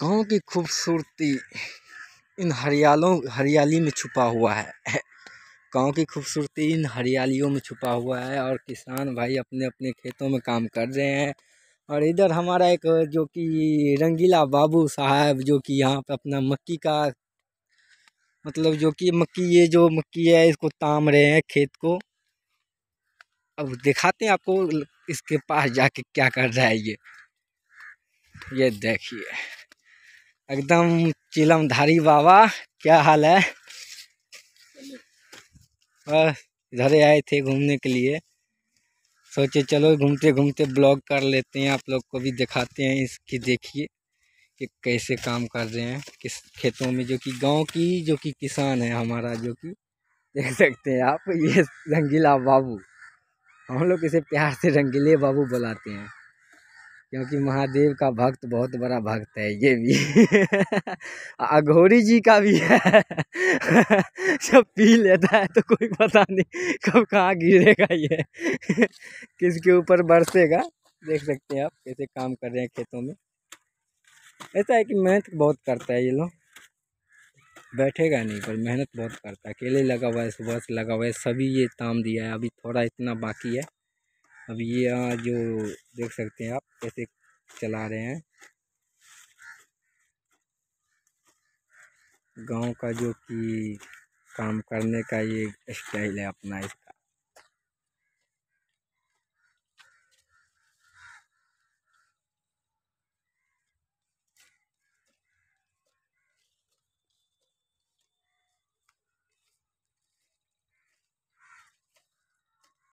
गाँव की खूबसूरती इन हरियालों हरियाली में छुपा हुआ है गाँव की खूबसूरती इन हरियालियों में छुपा हुआ है और किसान भाई अपने अपने खेतों में काम कर रहे हैं और इधर हमारा एक जो कि रंगीला बाबू साहब जो कि यहाँ पे अपना मक्की का मतलब जो कि मक्की ये जो मक्की है इसको ताम रहे हैं खेत को अब दिखाते हैं आपको इसके पास जाके क्या कर रहा है ये ये देखिए एकदम चिलमधारी बाबा क्या हाल है बस इधर आए थे घूमने के लिए सोचे चलो घूमते घूमते ब्लॉग कर लेते हैं आप लोग को भी दिखाते हैं इसकी देखिए कि कैसे काम कर रहे हैं किस खेतों में जो कि गांव की जो कि किसान है हमारा जो कि देख सकते हैं आप ये रंगीला बाबू हम लोग इसे प्यार से रंगीले बाबू बुलाते हैं क्योंकि महादेव का भक्त बहुत बड़ा भक्त है ये भी अघोरी जी का भी है जब पी लेता है तो कोई पता नहीं कब कहाँ गिरेगा ये किसके ऊपर बरसेगा देख सकते हैं आप कैसे काम कर रहे हैं खेतों में ऐसा है कि मेहनत बहुत करता है ये लोग बैठेगा नहीं पर मेहनत बहुत करता है अकेले लगा हुआ है सुबह से लगा हुआ है सभी ये ताम दिया है अभी थोड़ा इतना बाकी है अब ये यहाँ जो देख सकते हैं आप कैसे चला रहे हैं गांव का जो कि काम करने का ये स्टाइल है अपना इस